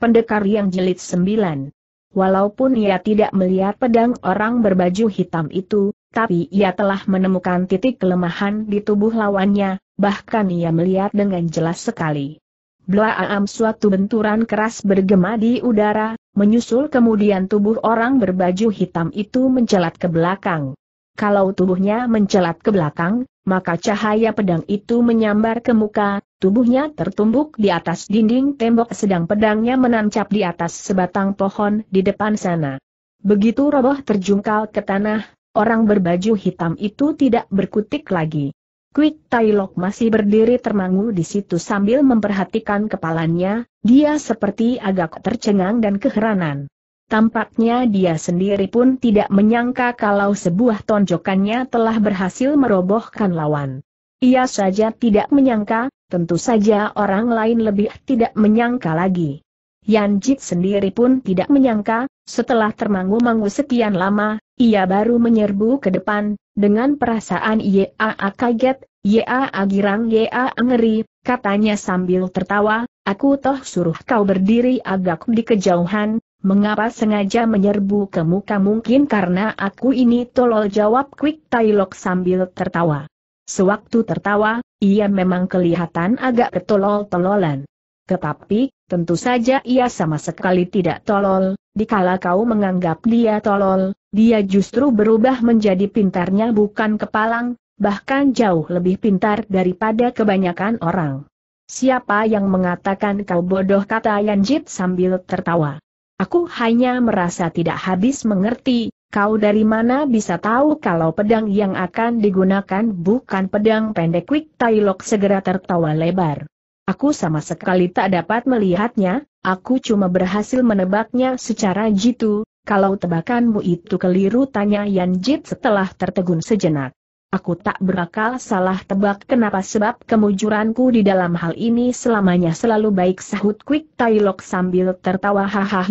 Pendekar yang jelit sembilan. Walaupun ia tidak melihat pedang orang berbaju hitam itu, tapi ia telah menemukan titik kelemahan di tubuh lawannya, bahkan ia melihat dengan jelas sekali. Blaam suatu benturan keras bergema di udara, menyusul kemudian tubuh orang berbaju hitam itu mencelat ke belakang. Kalau tubuhnya mencelat ke belakang, maka cahaya pedang itu menyambar ke muka, tubuhnya tertumbuk di atas dinding tembok sedang pedangnya menancap di atas sebatang pohon di depan sana. Begitu roboh terjungkal ke tanah, orang berbaju hitam itu tidak berkutik lagi. Quick Tailok masih berdiri termangu di situ sambil memperhatikan kepalanya, dia seperti agak tercengang dan keheranan. Tampaknya dia sendiri pun tidak menyangka kalau sebuah tonjokannya telah berhasil merobohkan lawan. Ia saja tidak menyangka, tentu saja orang lain lebih tidak menyangka lagi. Yan Jit sendiri pun tidak menyangka, setelah termangu-mangu sekian lama, ia baru menyerbu ke depan, dengan perasaan Yaa kaget, Yaa girang Yaa ngeri, katanya sambil tertawa, aku toh suruh kau berdiri agak di kejauhan, Mengapa sengaja menyerbu ke muka mungkin karena aku ini tolol jawab Quick Tailok sambil tertawa. Sewaktu tertawa, ia memang kelihatan agak ketolol-tololan. Tetapi, tentu saja ia sama sekali tidak tolol, dikala kau menganggap dia tolol, dia justru berubah menjadi pintarnya bukan kepalang, bahkan jauh lebih pintar daripada kebanyakan orang. Siapa yang mengatakan kau bodoh kata Yanjit sambil tertawa. Aku hanya merasa tidak habis mengerti, kau dari mana bisa tahu kalau pedang yang akan digunakan bukan pedang pendek Quick Tailok segera tertawa lebar. Aku sama sekali tak dapat melihatnya, aku cuma berhasil menebaknya secara jitu, kalau tebakanmu itu keliru tanya Yan Jit setelah tertegun sejenak. Aku tak berakal salah tebak kenapa sebab kemujuranku di dalam hal ini selamanya selalu baik sahut Quick Tailok sambil tertawa hahaha.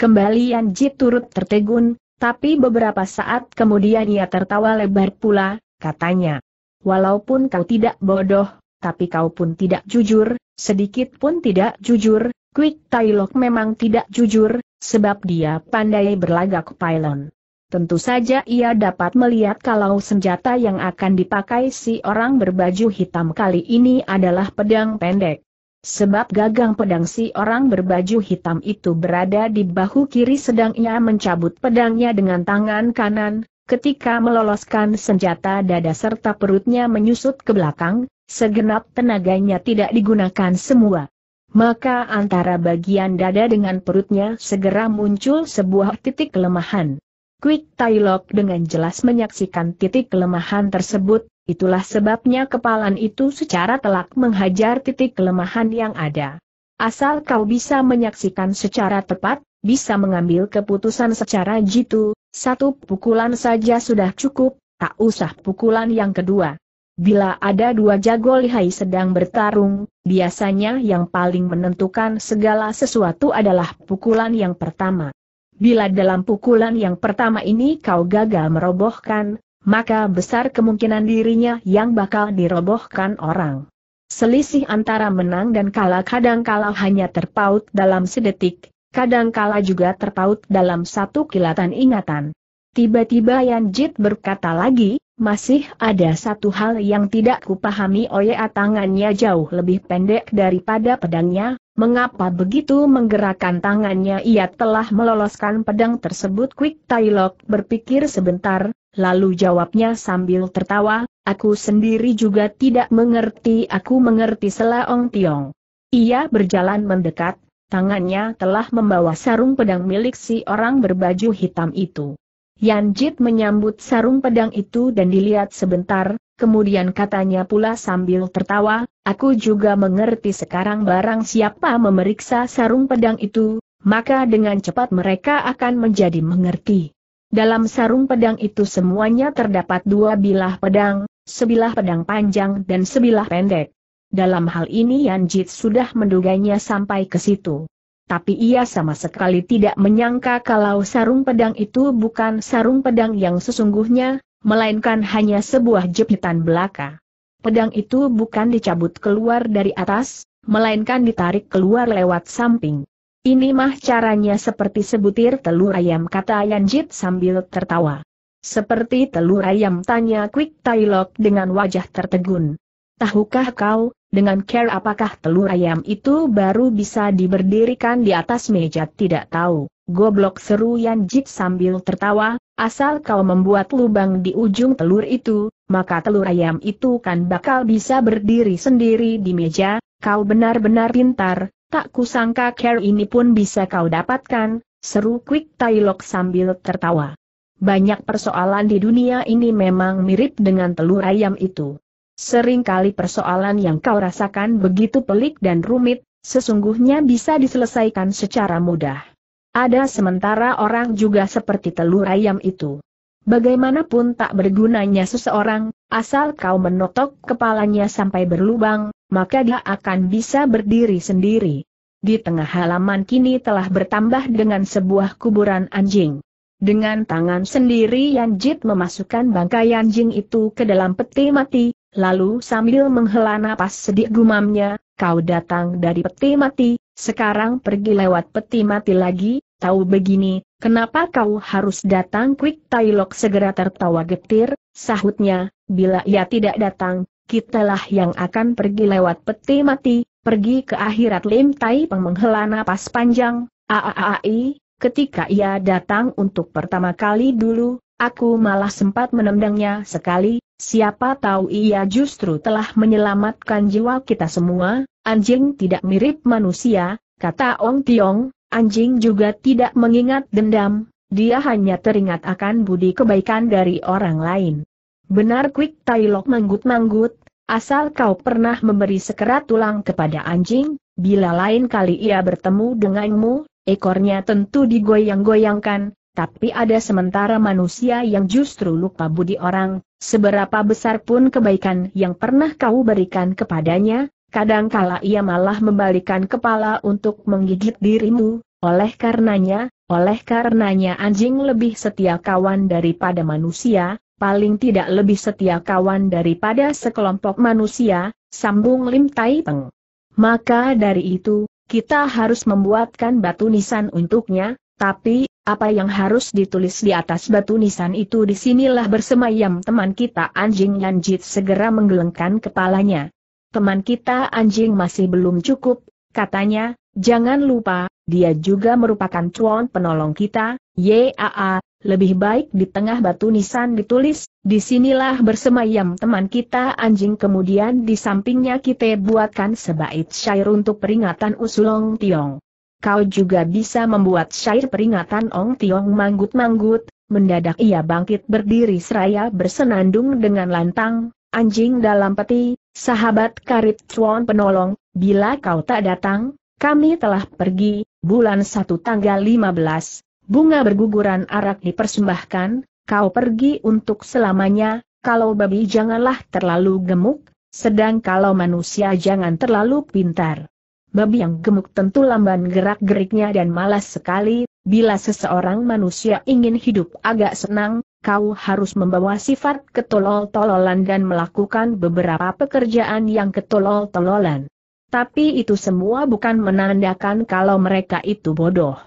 Kembali Anji turut tertegun, tapi beberapa saat kemudian ia tertawa lebar pula, katanya. Walaupun kau tidak bodoh, tapi kau pun tidak jujur, sedikit pun tidak jujur, Quick Tailok memang tidak jujur, sebab dia pandai berlagak pylon. Tentu saja ia dapat melihat kalau senjata yang akan dipakai si orang berbaju hitam kali ini adalah pedang pendek. Sebab gagang pedang si orang berbaju hitam itu berada di bahu kiri sedang ia mencabut pedangnya dengan tangan kanan, ketika meloloskan senjata dada serta perutnya menyusut ke belakang, segenap tenaganya tidak digunakan semua. Maka antara bagian dada dengan perutnya segera muncul sebuah titik kelemahan. Quick Tailok dengan jelas menyaksikan titik kelemahan tersebut, itulah sebabnya kepalan itu secara telak menghajar titik kelemahan yang ada. Asal kau bisa menyaksikan secara tepat, bisa mengambil keputusan secara jitu, satu pukulan saja sudah cukup, tak usah pukulan yang kedua. Bila ada dua jago lihai sedang bertarung, biasanya yang paling menentukan segala sesuatu adalah pukulan yang pertama. Bila dalam pukulan yang pertama ini kau gagal merobohkan, maka besar kemungkinan dirinya yang bakal dirobohkan orang. Selisih antara menang dan kalah kadang-kala hanya terpaut dalam sedetik, kadang-kala juga terpaut dalam satu kilatan ingatan. Tiba-tiba Yan Jit berkata lagi, masih ada satu hal yang tidak kupahami Oya tangannya jauh lebih pendek daripada pedangnya, mengapa begitu menggerakkan tangannya ia telah meloloskan pedang tersebut Quick Tailok berpikir sebentar, lalu jawabnya sambil tertawa, aku sendiri juga tidak mengerti aku mengerti Selaong Tiong. Ia berjalan mendekat, tangannya telah membawa sarung pedang milik si orang berbaju hitam itu. Yan Jit menyambut sarung pedang itu dan dilihat sebentar, kemudian katanya pula sambil tertawa, aku juga mengerti sekarang barang siapa memeriksa sarung pedang itu, maka dengan cepat mereka akan menjadi mengerti. Dalam sarung pedang itu semuanya terdapat dua bilah pedang, sebilah pedang panjang dan sebilah pendek. Dalam hal ini Yan Jit sudah menduganya sampai ke situ tapi ia sama sekali tidak menyangka kalau sarung pedang itu bukan sarung pedang yang sesungguhnya, melainkan hanya sebuah jepitan belaka. Pedang itu bukan dicabut keluar dari atas, melainkan ditarik keluar lewat samping. Ini mah caranya seperti sebutir telur ayam kata Yanjit sambil tertawa. Seperti telur ayam tanya Quick Tailok dengan wajah tertegun. Tahukah kau, dengan care apakah telur ayam itu baru bisa diberdirikan di atas meja tidak tahu. Goblok seru Yan Jit sambil tertawa, asal kau membuat lubang di ujung telur itu, maka telur ayam itu kan bakal bisa berdiri sendiri di meja, kau benar-benar pintar, tak kusangka care ini pun bisa kau dapatkan, seru Quick Tailok sambil tertawa. Banyak persoalan di dunia ini memang mirip dengan telur ayam itu. Seringkali persoalan yang kau rasakan begitu pelik dan rumit, sesungguhnya bisa diselesaikan secara mudah. Ada sementara orang juga seperti telur ayam itu. Bagaimanapun tak bergunanya seseorang, asal kau menotok kepalanya sampai berlubang, maka dia akan bisa berdiri sendiri. Di tengah halaman kini telah bertambah dengan sebuah kuburan anjing. Dengan tangan sendiri Jit memasukkan bangkai anjing itu ke dalam peti mati, lalu sambil menghela napas sedih gumamnya, kau datang dari peti mati, sekarang pergi lewat peti mati lagi, tahu begini, kenapa kau harus datang Quick Tailok segera tertawa getir, sahutnya, bila ia tidak datang, kitalah yang akan pergi lewat peti mati, pergi ke akhirat Lim Tai Peng menghela napas panjang, aaai, ketika ia datang untuk pertama kali dulu, Aku malah sempat menendangnya sekali, siapa tahu ia justru telah menyelamatkan jiwa kita semua, anjing tidak mirip manusia, kata Ong Tiong, anjing juga tidak mengingat dendam, dia hanya teringat akan budi kebaikan dari orang lain. Benar Quick Tailok manggut-manggut, asal kau pernah memberi sekerat tulang kepada anjing, bila lain kali ia bertemu denganmu, ekornya tentu digoyang-goyangkan, tapi ada sementara manusia yang justru lupa budi orang, seberapa besar pun kebaikan yang pernah kau berikan kepadanya, kadangkala ia malah membalikan kepala untuk menggigit dirimu, oleh karenanya, oleh karenanya anjing lebih setia kawan daripada manusia, paling tidak lebih setia kawan daripada sekelompok manusia, sambung Lim Tai Peng. Maka dari itu, kita harus membuatkan batu nisan untuknya, tapi, apa yang harus ditulis di atas batu nisan itu disinilah bersemayam teman kita anjing Yanjit segera menggelengkan kepalanya. Teman kita anjing masih belum cukup, katanya, jangan lupa, dia juga merupakan cuan penolong kita, YAA, lebih baik di tengah batu nisan ditulis, disinilah bersemayam teman kita anjing kemudian di sampingnya kita buatkan sebaik syair untuk peringatan Usulong Tiong kau juga bisa membuat syair peringatan Ong Tiong manggut-manggut, mendadak ia bangkit berdiri seraya bersenandung dengan lantang, anjing dalam peti, sahabat karit cuan penolong, bila kau tak datang, kami telah pergi, bulan 1 tanggal 15, bunga berguguran arak dipersembahkan, kau pergi untuk selamanya, kalau babi janganlah terlalu gemuk, sedang kalau manusia jangan terlalu pintar. Babi yang gemuk tentu lamban gerak-geriknya dan malas sekali, bila seseorang manusia ingin hidup agak senang, kau harus membawa sifat ketolol-tololan dan melakukan beberapa pekerjaan yang ketolol-tololan. Tapi itu semua bukan menandakan kalau mereka itu bodoh.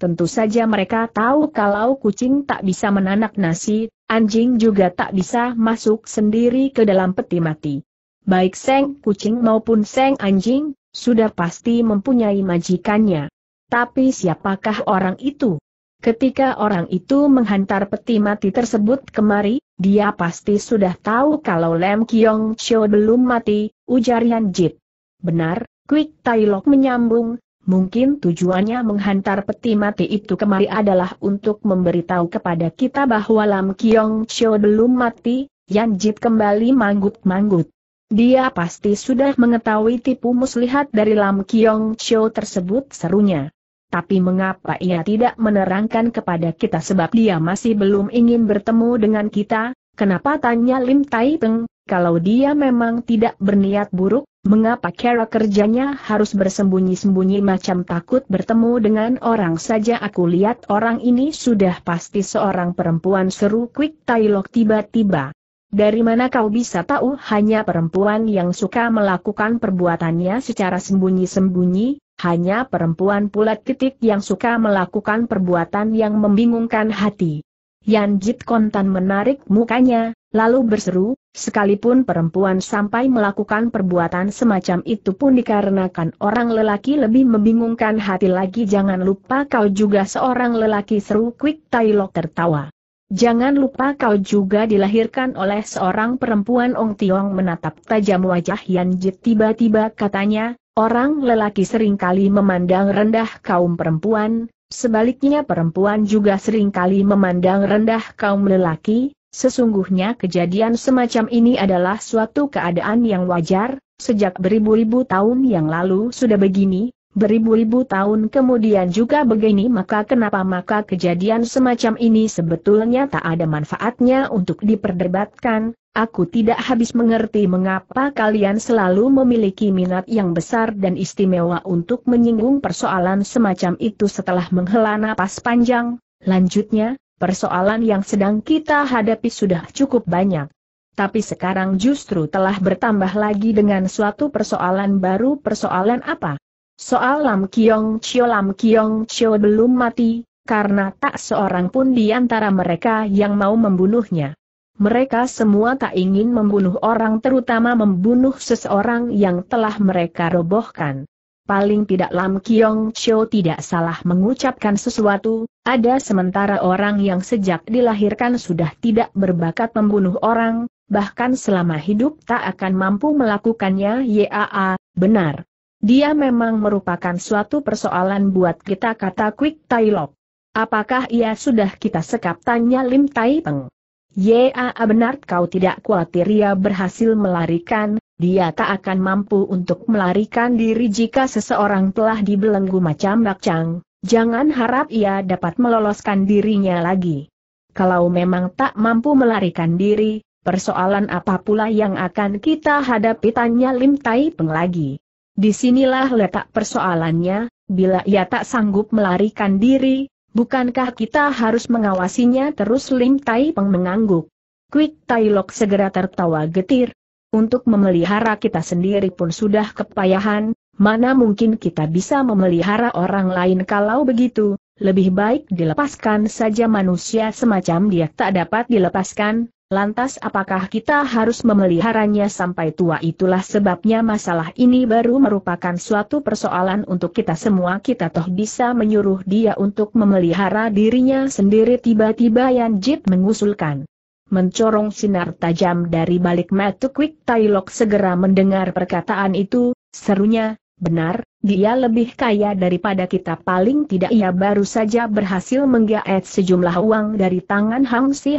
Tentu saja mereka tahu kalau kucing tak bisa menanak nasi, anjing juga tak bisa masuk sendiri ke dalam peti mati. Baik seng kucing maupun seng anjing, sudah pasti mempunyai majikannya. Tapi siapakah orang itu? Ketika orang itu menghantar peti mati tersebut kemari, dia pasti sudah tahu kalau Lem Kiong Chio belum mati, ujar Yan Jit. Benar, Quick Tailok menyambung, mungkin tujuannya menghantar peti mati itu kemari adalah untuk memberitahu kepada kita bahwa Lam Kiong Chio belum mati, Yan Jit kembali manggut-manggut. Dia pasti sudah mengetahui tipu muslihat dari Lam Kiong Cho tersebut serunya. Tapi mengapa ia tidak menerangkan kepada kita sebab dia masih belum ingin bertemu dengan kita? Kenapa tanya Lim Tai Teng, kalau dia memang tidak berniat buruk, mengapa cara kerjanya harus bersembunyi-sembunyi macam takut bertemu dengan orang saja aku lihat orang ini sudah pasti seorang perempuan seru Quick Tai Lok tiba-tiba. Dari mana kau bisa tahu hanya perempuan yang suka melakukan perbuatannya secara sembunyi-sembunyi, hanya perempuan pula titik yang suka melakukan perbuatan yang membingungkan hati. Yan Jit Kontan menarik mukanya, lalu berseru, sekalipun perempuan sampai melakukan perbuatan semacam itu pun dikarenakan orang lelaki lebih membingungkan hati lagi jangan lupa kau juga seorang lelaki seru Quick Lok tertawa. Jangan lupa kau juga dilahirkan oleh seorang perempuan Ong Tiong menatap tajam wajah Yan Jit tiba-tiba katanya, orang lelaki seringkali memandang rendah kaum perempuan, sebaliknya perempuan juga seringkali memandang rendah kaum lelaki, sesungguhnya kejadian semacam ini adalah suatu keadaan yang wajar, sejak beribu-ribu tahun yang lalu sudah begini, Beribu-ribu tahun kemudian juga begini maka kenapa maka kejadian semacam ini sebetulnya tak ada manfaatnya untuk diperdebatkan, aku tidak habis mengerti mengapa kalian selalu memiliki minat yang besar dan istimewa untuk menyinggung persoalan semacam itu setelah menghela napas panjang, lanjutnya, persoalan yang sedang kita hadapi sudah cukup banyak. Tapi sekarang justru telah bertambah lagi dengan suatu persoalan baru persoalan apa? Soal Lam Kiong Chio Lam Kiong Chio belum mati, karena tak seorang pun di antara mereka yang mau membunuhnya. Mereka semua tak ingin membunuh orang terutama membunuh seseorang yang telah mereka robohkan. Paling tidak Lam Kiong Chio tidak salah mengucapkan sesuatu, ada sementara orang yang sejak dilahirkan sudah tidak berbakat membunuh orang, bahkan selama hidup tak akan mampu melakukannya Yaa, benar. Dia memang merupakan suatu persoalan buat kita kata Quick Tai Lok. Apakah ia sudah kita sekap tanya Lim Tai Peng? Ya benar kau tidak khawatir ia berhasil melarikan, dia tak akan mampu untuk melarikan diri jika seseorang telah dibelenggu macam bakcang, jangan harap ia dapat meloloskan dirinya lagi. Kalau memang tak mampu melarikan diri, persoalan apa pula yang akan kita hadapi tanya Lim Tai Peng lagi. Disinilah letak persoalannya, bila ia tak sanggup melarikan diri, bukankah kita harus mengawasinya terus Lim Tai Peng mengangguk. Quick Tai Lok segera tertawa getir. Untuk memelihara kita sendiri pun sudah kepayahan, mana mungkin kita bisa memelihara orang lain kalau begitu, lebih baik dilepaskan saja manusia semacam dia tak dapat dilepaskan, Lantas apakah kita harus memeliharanya sampai tua itulah sebabnya masalah ini baru merupakan suatu persoalan untuk kita semua kita toh bisa menyuruh dia untuk memelihara dirinya sendiri tiba-tiba Yan Jit mengusulkan. Mencorong sinar tajam dari balik mata Quick Tailok segera mendengar perkataan itu, serunya, benar, dia lebih kaya daripada kita paling tidak ia baru saja berhasil menggaet sejumlah uang dari tangan Hang Si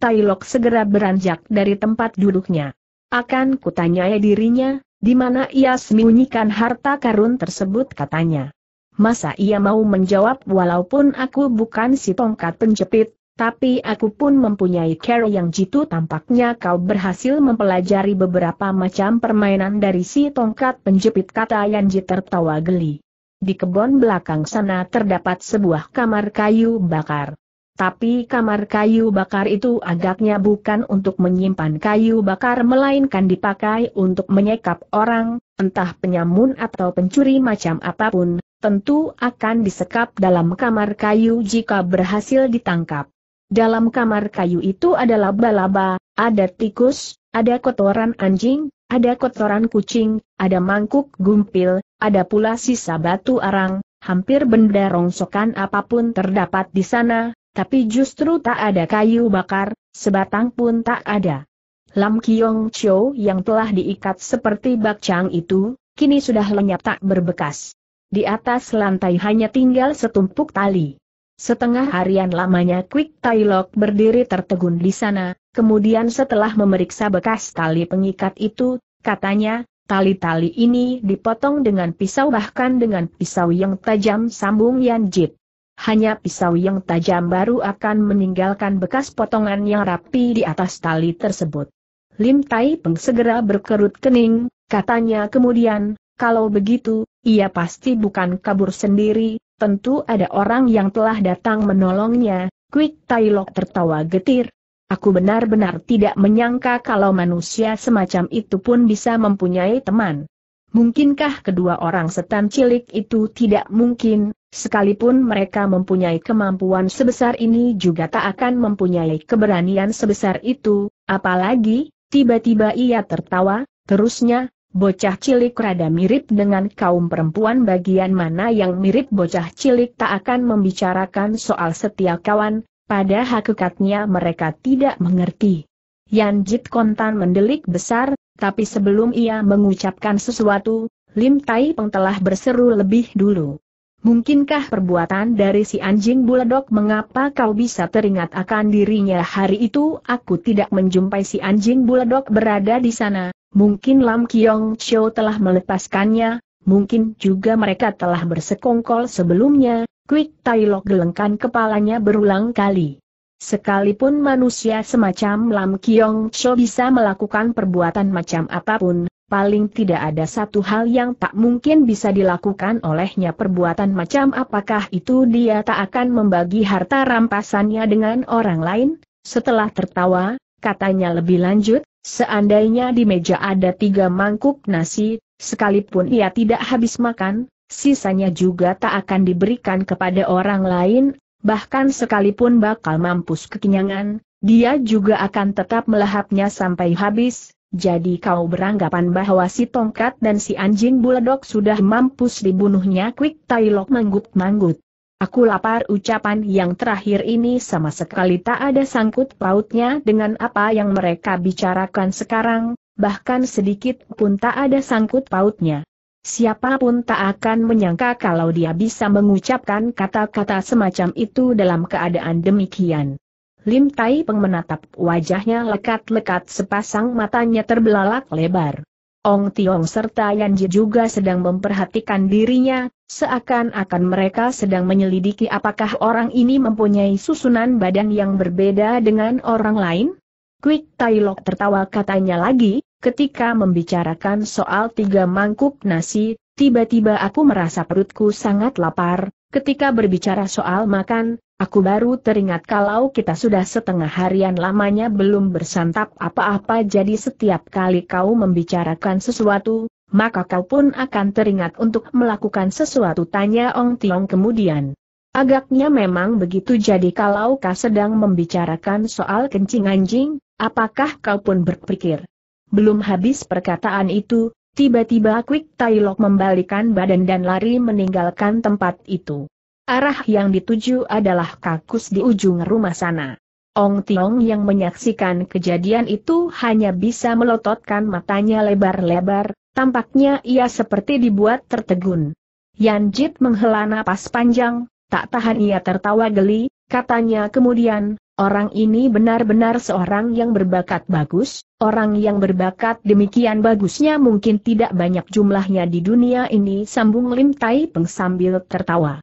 Tai Lok segera beranjak dari tempat duduknya. Akan kutanyai dirinya, di mana ia sembunyikan harta karun tersebut katanya. Masa ia mau menjawab walaupun aku bukan si tongkat penjepit, tapi aku pun mempunyai care yang jitu tampaknya kau berhasil mempelajari beberapa macam permainan dari si tongkat penjepit kata Yanji tertawa geli. Di kebun belakang sana terdapat sebuah kamar kayu bakar. Tapi kamar kayu bakar itu agaknya bukan untuk menyimpan kayu bakar melainkan dipakai untuk menyekap orang, entah penyamun atau pencuri macam apapun, tentu akan disekap dalam kamar kayu jika berhasil ditangkap. Dalam kamar kayu itu ada laba-laba, ada tikus, ada kotoran anjing, ada kotoran kucing, ada mangkuk gumpil, ada pula sisa batu arang, hampir benda rongsokan apapun terdapat di sana, tapi justru tak ada kayu bakar, sebatang pun tak ada. Lam Kiong Chou yang telah diikat seperti bakcang itu, kini sudah lenyap tak berbekas. Di atas lantai hanya tinggal setumpuk tali. Setengah harian lamanya Quick Tailok berdiri tertegun di sana, kemudian setelah memeriksa bekas tali pengikat itu, katanya, tali-tali ini dipotong dengan pisau bahkan dengan pisau yang tajam sambung Jit. Hanya pisau yang tajam baru akan meninggalkan bekas potongan yang rapi di atas tali tersebut. Lim Tai Peng segera berkerut kening, katanya kemudian, kalau begitu, ia pasti bukan kabur sendiri, Tentu ada orang yang telah datang menolongnya, Quick Tailok tertawa getir. Aku benar-benar tidak menyangka kalau manusia semacam itu pun bisa mempunyai teman. Mungkinkah kedua orang setan cilik itu tidak mungkin, sekalipun mereka mempunyai kemampuan sebesar ini juga tak akan mempunyai keberanian sebesar itu, apalagi, tiba-tiba ia tertawa, terusnya, Bocah cilik rada mirip dengan kaum perempuan bagian mana yang mirip bocah cilik tak akan membicarakan soal setia kawan, pada hakikatnya mereka tidak mengerti. Yan Jit kontan mendelik besar, tapi sebelum ia mengucapkan sesuatu, Lim Tai Peng telah berseru lebih dulu. Mungkinkah perbuatan dari si anjing buledok mengapa kau bisa teringat akan dirinya hari itu aku tidak menjumpai si anjing buledok berada di sana, mungkin Lam Kiong Cho telah melepaskannya, mungkin juga mereka telah bersekongkol sebelumnya, Quick Tai Lok gelengkan kepalanya berulang kali. Sekalipun manusia semacam Lam Kiong Cho bisa melakukan perbuatan macam apapun, paling tidak ada satu hal yang tak mungkin bisa dilakukan olehnya perbuatan macam apakah itu dia tak akan membagi harta rampasannya dengan orang lain? Setelah tertawa, katanya lebih lanjut, Seandainya di meja ada tiga mangkuk nasi, sekalipun ia tidak habis makan, sisanya juga tak akan diberikan kepada orang lain, bahkan sekalipun bakal mampus kekenyangan, dia juga akan tetap melahapnya sampai habis, jadi kau beranggapan bahwa si tongkat dan si anjing buledok sudah mampus dibunuhnya Quick Tailok manggut-manggut. Aku lapar ucapan yang terakhir ini sama sekali tak ada sangkut pautnya dengan apa yang mereka bicarakan sekarang, bahkan sedikit pun tak ada sangkut pautnya. Siapapun tak akan menyangka kalau dia bisa mengucapkan kata-kata semacam itu dalam keadaan demikian. Lim Tai Peng menatap wajahnya lekat-lekat sepasang matanya terbelalak lebar. Ong Tiong serta Ji juga sedang memperhatikan dirinya, Seakan-akan mereka sedang menyelidiki apakah orang ini mempunyai susunan badan yang berbeda dengan orang lain? Quick Tailok tertawa katanya lagi, ketika membicarakan soal tiga mangkuk nasi, tiba-tiba aku merasa perutku sangat lapar, ketika berbicara soal makan, aku baru teringat kalau kita sudah setengah harian lamanya belum bersantap apa-apa jadi setiap kali kau membicarakan sesuatu, maka kau pun akan teringat untuk melakukan sesuatu tanya Ong Tiong kemudian. Agaknya memang begitu jadi kalau kau sedang membicarakan soal kencing anjing, apakah kau pun berpikir? Belum habis perkataan itu, tiba-tiba Quick Tailok membalikan badan dan lari meninggalkan tempat itu. Arah yang dituju adalah kakus di ujung rumah sana. Ong Tiong yang menyaksikan kejadian itu hanya bisa melototkan matanya lebar-lebar, Tampaknya ia seperti dibuat tertegun. Yan Jit menghela napas panjang, tak tahan ia tertawa geli, katanya kemudian, orang ini benar-benar seorang yang berbakat bagus, orang yang berbakat demikian bagusnya mungkin tidak banyak jumlahnya di dunia ini sambung Lim Tai Peng sambil tertawa.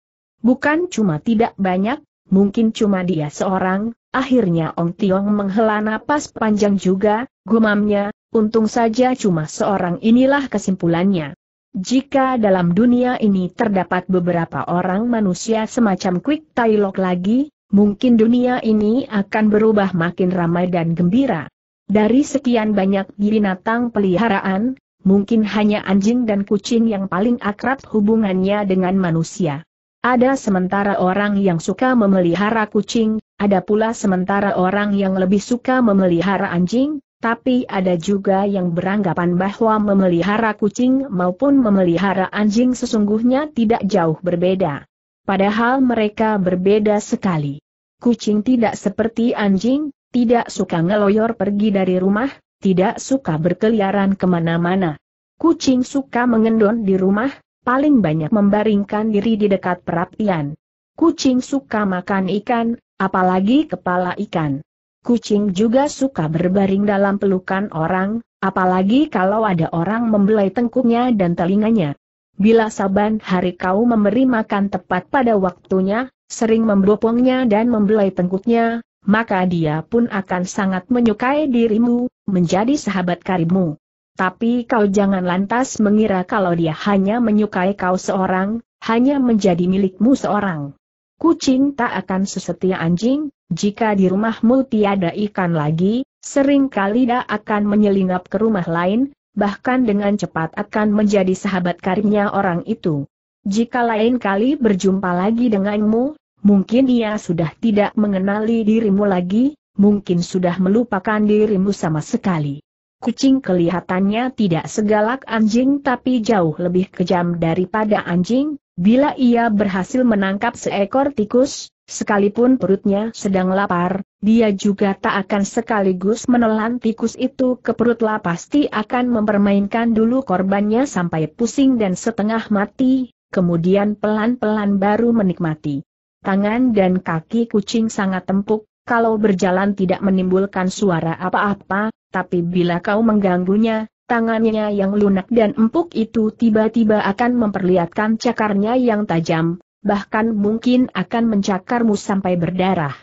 Bukan cuma tidak banyak, mungkin cuma dia seorang, akhirnya Ong Tiong menghela napas panjang juga, gumamnya, Untung saja cuma seorang inilah kesimpulannya. Jika dalam dunia ini terdapat beberapa orang manusia semacam Quick Tailok lagi, mungkin dunia ini akan berubah makin ramai dan gembira. Dari sekian banyak binatang peliharaan, mungkin hanya anjing dan kucing yang paling akrab hubungannya dengan manusia. Ada sementara orang yang suka memelihara kucing, ada pula sementara orang yang lebih suka memelihara anjing, tapi ada juga yang beranggapan bahwa memelihara kucing maupun memelihara anjing sesungguhnya tidak jauh berbeda. Padahal mereka berbeda sekali. Kucing tidak seperti anjing, tidak suka ngeloyor pergi dari rumah, tidak suka berkeliaran kemana-mana. Kucing suka mengendon di rumah, paling banyak membaringkan diri di dekat perapian. Kucing suka makan ikan, apalagi kepala ikan. Kucing juga suka berbaring dalam pelukan orang, apalagi kalau ada orang membelai tengkuknya dan telinganya. Bila saban hari kau memberi makan tepat pada waktunya, sering membopongnya dan membelai tengkuknya, maka dia pun akan sangat menyukai dirimu, menjadi sahabat karibmu. Tapi kau jangan lantas mengira kalau dia hanya menyukai kau seorang, hanya menjadi milikmu seorang. Kucing tak akan sesetia anjing, jika di rumahmu tiada ikan lagi, seringkali dia akan menyelinap ke rumah lain, bahkan dengan cepat akan menjadi sahabat karibnya orang itu. Jika lain kali berjumpa lagi denganmu, mungkin ia sudah tidak mengenali dirimu lagi, mungkin sudah melupakan dirimu sama sekali. Kucing kelihatannya tidak segalak anjing tapi jauh lebih kejam daripada anjing, bila ia berhasil menangkap seekor tikus, Sekalipun perutnya sedang lapar, dia juga tak akan sekaligus menelan tikus itu ke perut lah pasti akan mempermainkan dulu korbannya sampai pusing dan setengah mati, kemudian pelan-pelan baru menikmati. Tangan dan kaki kucing sangat empuk, kalau berjalan tidak menimbulkan suara apa-apa, tapi bila kau mengganggunya, tangannya yang lunak dan empuk itu tiba-tiba akan memperlihatkan cakarnya yang tajam, bahkan mungkin akan mencakarmu sampai berdarah.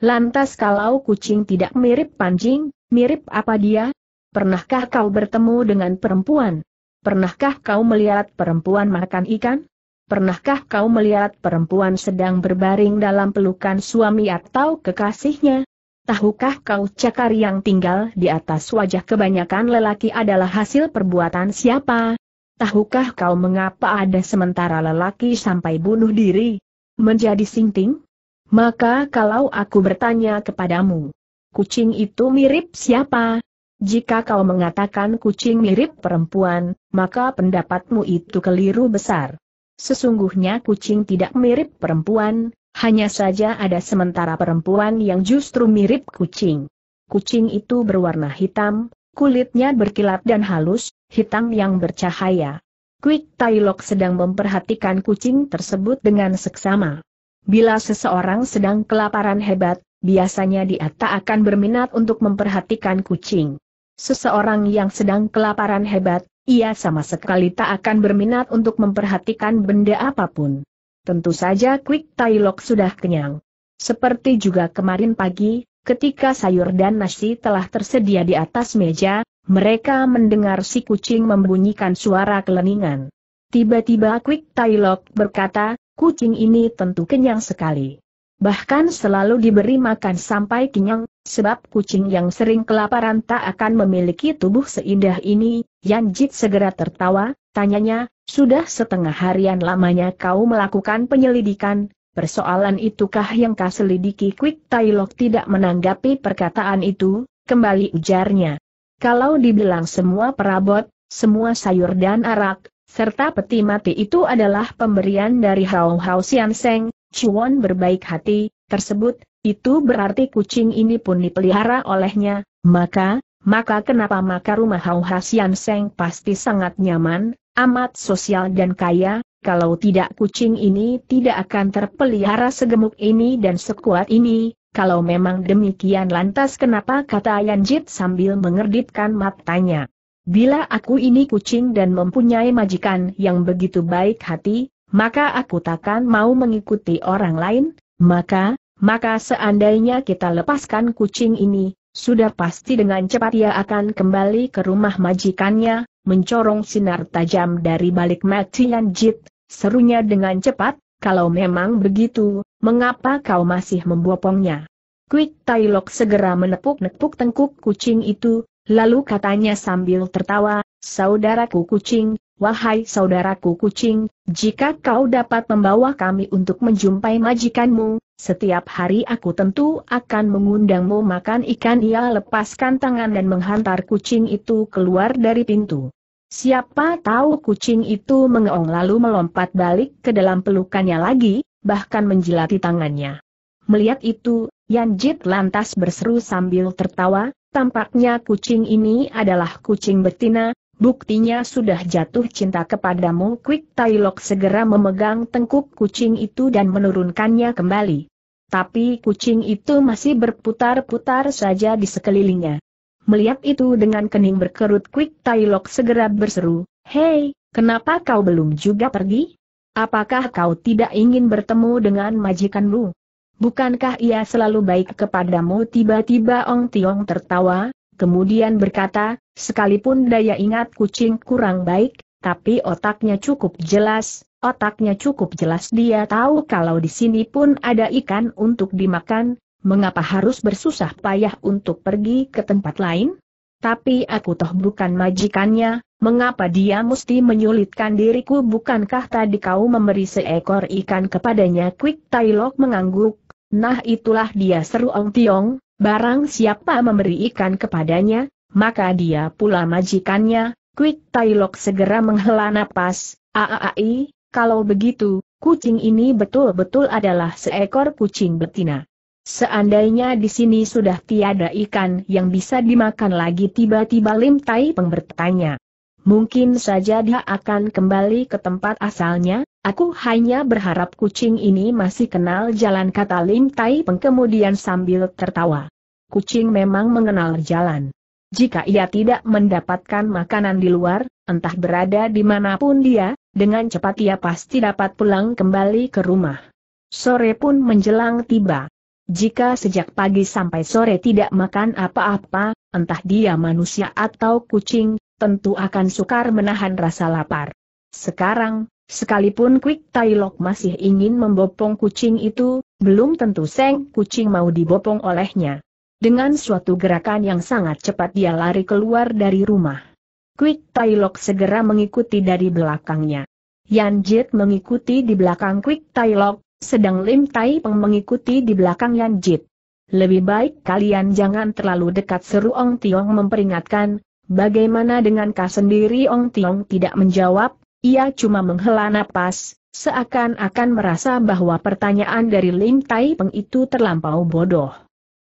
Lantas kalau kucing tidak mirip pancing, mirip apa dia? Pernahkah kau bertemu dengan perempuan? Pernahkah kau melihat perempuan makan ikan? Pernahkah kau melihat perempuan sedang berbaring dalam pelukan suami atau kekasihnya? Tahukah kau cakar yang tinggal di atas wajah kebanyakan lelaki adalah hasil perbuatan siapa? tahukah kau mengapa ada sementara lelaki sampai bunuh diri? Menjadi sinting? Maka kalau aku bertanya kepadamu, kucing itu mirip siapa? Jika kau mengatakan kucing mirip perempuan, maka pendapatmu itu keliru besar. Sesungguhnya kucing tidak mirip perempuan, hanya saja ada sementara perempuan yang justru mirip kucing. Kucing itu berwarna hitam, kulitnya berkilat dan halus, hitam yang bercahaya. Quick Tailok sedang memperhatikan kucing tersebut dengan seksama. Bila seseorang sedang kelaparan hebat, biasanya dia tak akan berminat untuk memperhatikan kucing. Seseorang yang sedang kelaparan hebat, ia sama sekali tak akan berminat untuk memperhatikan benda apapun. Tentu saja Quick Tailok sudah kenyang. Seperti juga kemarin pagi, ketika sayur dan nasi telah tersedia di atas meja, mereka mendengar si kucing membunyikan suara keleningan. Tiba-tiba Quick Tailok berkata, kucing ini tentu kenyang sekali. Bahkan selalu diberi makan sampai kenyang, sebab kucing yang sering kelaparan tak akan memiliki tubuh seindah ini. Yanjit segera tertawa, tanyanya, sudah setengah harian lamanya kau melakukan penyelidikan, persoalan itukah yang kau selidiki Quick Tailok tidak menanggapi perkataan itu, kembali ujarnya. Kalau dibilang semua perabot, semua sayur dan arak, serta peti mati itu adalah pemberian dari Hao Hao Sian Seng, Chuan berbaik hati, tersebut, itu berarti kucing ini pun dipelihara olehnya, maka, maka kenapa maka rumah Hao Hao Sian pasti sangat nyaman, amat sosial dan kaya, kalau tidak kucing ini tidak akan terpelihara segemuk ini dan sekuat ini, kalau memang demikian lantas kenapa kata Jit sambil mengerdipkan matanya. Bila aku ini kucing dan mempunyai majikan yang begitu baik hati, maka aku takkan mau mengikuti orang lain, maka, maka seandainya kita lepaskan kucing ini, sudah pasti dengan cepat ia akan kembali ke rumah majikannya, mencorong sinar tajam dari balik mati Jit, serunya dengan cepat, kalau memang begitu, Mengapa kau masih membopongnya? Quick Tailok segera menepuk-nepuk tengkuk kucing itu, lalu katanya sambil tertawa, Saudaraku kucing, wahai saudaraku kucing, jika kau dapat membawa kami untuk menjumpai majikanmu, setiap hari aku tentu akan mengundangmu makan ikan ia lepaskan tangan dan menghantar kucing itu keluar dari pintu. Siapa tahu kucing itu mengeong lalu melompat balik ke dalam pelukannya lagi, bahkan menjilati tangannya. Melihat itu, Yan Jit lantas berseru sambil tertawa, tampaknya kucing ini adalah kucing betina, buktinya sudah jatuh cinta kepadamu. Quick Lok segera memegang tengkuk kucing itu dan menurunkannya kembali. Tapi kucing itu masih berputar-putar saja di sekelilingnya. Melihat itu dengan kening berkerut Quick Lok segera berseru, Hei, kenapa kau belum juga pergi? Apakah kau tidak ingin bertemu dengan majikanmu? Bukankah ia selalu baik kepadamu? Tiba-tiba Ong Tiong tertawa, kemudian berkata, sekalipun daya ingat kucing kurang baik, tapi otaknya cukup jelas, otaknya cukup jelas dia tahu kalau di sini pun ada ikan untuk dimakan, mengapa harus bersusah payah untuk pergi ke tempat lain? Tapi aku toh bukan majikannya, mengapa dia mesti menyulitkan diriku bukankah tadi kau memberi seekor ikan kepadanya Quick Tailok mengangguk, nah itulah dia seru Ong Tiong, barang siapa memberi ikan kepadanya, maka dia pula majikannya, Quick Tailok segera menghela napas, Aaai, kalau begitu, kucing ini betul-betul adalah seekor kucing betina. Seandainya di sini sudah tiada ikan yang bisa dimakan lagi tiba-tiba Lim Tai Peng bertanya. Mungkin saja dia akan kembali ke tempat asalnya, aku hanya berharap kucing ini masih kenal jalan kata Lim Tai Peng kemudian sambil tertawa. Kucing memang mengenal jalan. Jika ia tidak mendapatkan makanan di luar, entah berada di manapun dia, dengan cepat ia pasti dapat pulang kembali ke rumah. Sore pun menjelang tiba. Jika sejak pagi sampai sore tidak makan apa-apa, entah dia manusia atau kucing, tentu akan sukar menahan rasa lapar. Sekarang, sekalipun Quick Tailok masih ingin membopong kucing itu, belum tentu seng kucing mau dibopong olehnya. Dengan suatu gerakan yang sangat cepat dia lari keluar dari rumah. Quick Tailok segera mengikuti dari belakangnya. Yan Jit mengikuti di belakang Quick Tailok, sedang Lim Tai Peng mengikuti di belakang Yan Jit. Lebih baik kalian jangan terlalu dekat seru Ong Tiong memperingatkan, bagaimana dengan kau sendiri Ong Tiong tidak menjawab, ia cuma menghela napas, seakan-akan merasa bahwa pertanyaan dari Lim Tai Peng itu terlampau bodoh.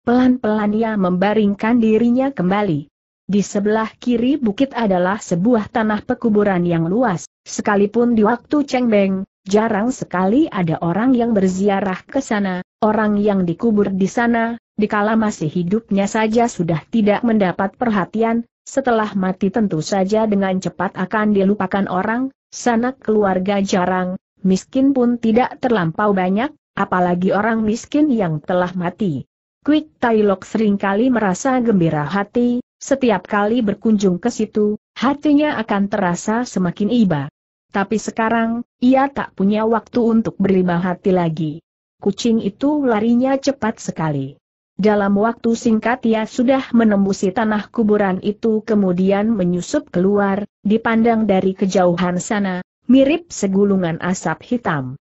Pelan-pelan ia membaringkan dirinya kembali. Di sebelah kiri bukit adalah sebuah tanah pekuburan yang luas, sekalipun di waktu Cheng Beng, Jarang sekali ada orang yang berziarah ke sana, orang yang dikubur di sana, dikala masih hidupnya saja sudah tidak mendapat perhatian, setelah mati tentu saja dengan cepat akan dilupakan orang, sanak keluarga jarang, miskin pun tidak terlampau banyak, apalagi orang miskin yang telah mati. Quick Tailok seringkali merasa gembira hati, setiap kali berkunjung ke situ, hatinya akan terasa semakin iba. Tapi sekarang, ia tak punya waktu untuk berlima hati lagi. Kucing itu larinya cepat sekali. Dalam waktu singkat ia sudah menembusi tanah kuburan itu kemudian menyusup keluar, dipandang dari kejauhan sana, mirip segulungan asap hitam.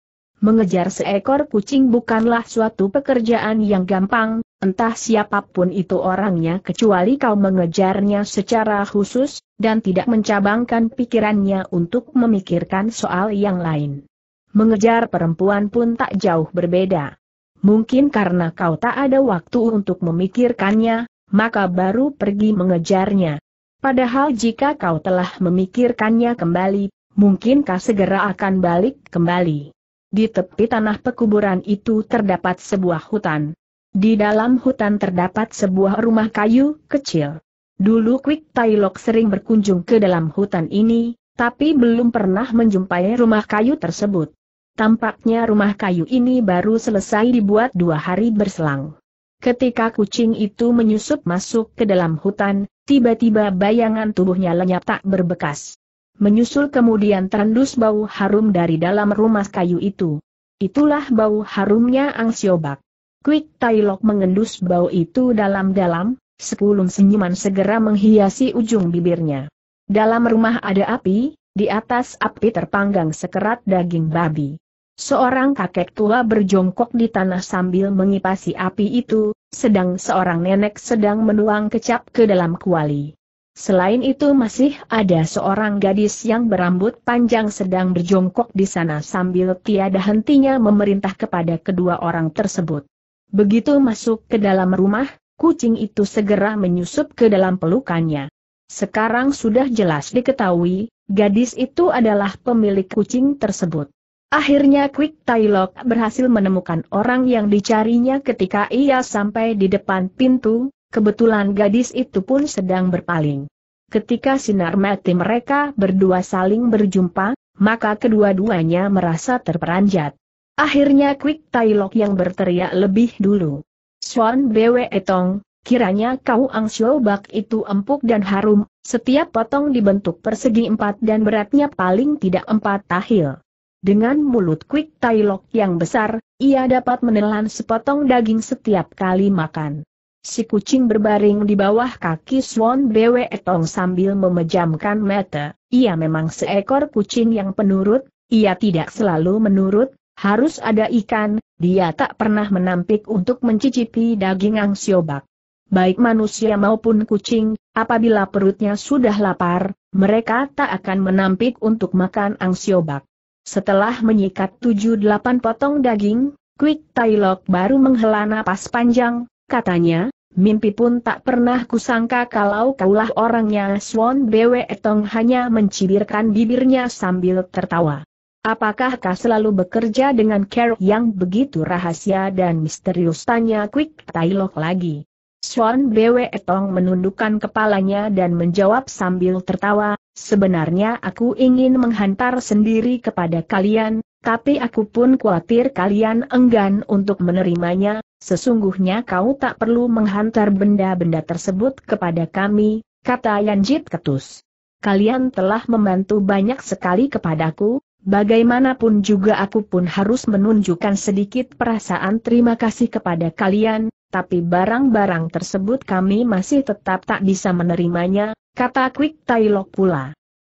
Mengejar seekor kucing bukanlah suatu pekerjaan yang gampang, Entah siapapun itu orangnya kecuali kau mengejarnya secara khusus, dan tidak mencabangkan pikirannya untuk memikirkan soal yang lain. Mengejar perempuan pun tak jauh berbeda. Mungkin karena kau tak ada waktu untuk memikirkannya, maka baru pergi mengejarnya. Padahal jika kau telah memikirkannya kembali, mungkin kau segera akan balik kembali. Di tepi tanah pekuburan itu terdapat sebuah hutan, di dalam hutan terdapat sebuah rumah kayu, kecil. Dulu Quick Tailok sering berkunjung ke dalam hutan ini, tapi belum pernah menjumpai rumah kayu tersebut. Tampaknya rumah kayu ini baru selesai dibuat dua hari berselang. Ketika kucing itu menyusup masuk ke dalam hutan, tiba-tiba bayangan tubuhnya lenyap tak berbekas. Menyusul kemudian terendus bau harum dari dalam rumah kayu itu. Itulah bau harumnya Ang Siobak. Quick Tailok mengendus bau itu dalam-dalam, sepuluh senyuman segera menghiasi ujung bibirnya. Dalam rumah ada api, di atas api terpanggang sekerat daging babi. Seorang kakek tua berjongkok di tanah sambil mengipasi api itu, sedang seorang nenek sedang menuang kecap ke dalam kuali. Selain itu masih ada seorang gadis yang berambut panjang sedang berjongkok di sana sambil tiada hentinya memerintah kepada kedua orang tersebut. Begitu masuk ke dalam rumah, kucing itu segera menyusup ke dalam pelukannya. Sekarang sudah jelas diketahui, gadis itu adalah pemilik kucing tersebut. Akhirnya Quick Tailok berhasil menemukan orang yang dicarinya ketika ia sampai di depan pintu, kebetulan gadis itu pun sedang berpaling. Ketika sinar mati mereka berdua saling berjumpa, maka kedua-duanya merasa terperanjat. Akhirnya Quick Tai Lok yang berteriak lebih dulu. Swan Bwe Etong, kiranya kau Ang Bak itu empuk dan harum, setiap potong dibentuk persegi empat dan beratnya paling tidak empat tahil. Dengan mulut Quick Tai Lok yang besar, ia dapat menelan sepotong daging setiap kali makan. Si kucing berbaring di bawah kaki Swan Bwe Etong sambil memejamkan mata. Ia memang seekor kucing yang penurut, ia tidak selalu menurut, harus ada ikan, dia tak pernah menampik untuk mencicipi daging angsiobak. Baik manusia maupun kucing, apabila perutnya sudah lapar, mereka tak akan menampik untuk makan angsiobak. Setelah menyikat tujuh delapan potong daging, Quick Tailok baru menghela napas panjang, katanya, mimpi pun tak pernah kusangka kalau kaulah orangnya Swan Bwe Etong hanya mencibirkan bibirnya sambil tertawa. Apakah kau selalu bekerja dengan care yang begitu rahasia dan misterius? Tanya Quick Tailok lagi. Swan Bwe Etong menundukkan kepalanya dan menjawab sambil tertawa, sebenarnya aku ingin menghantar sendiri kepada kalian, tapi aku pun khawatir kalian enggan untuk menerimanya, sesungguhnya kau tak perlu menghantar benda-benda tersebut kepada kami, kata Yanjit Ketus. Kalian telah membantu banyak sekali kepadaku, bagaimanapun juga aku pun harus menunjukkan sedikit perasaan terima kasih kepada kalian, tapi barang-barang tersebut kami masih tetap tak bisa menerimanya, kata Quick Tailok pula.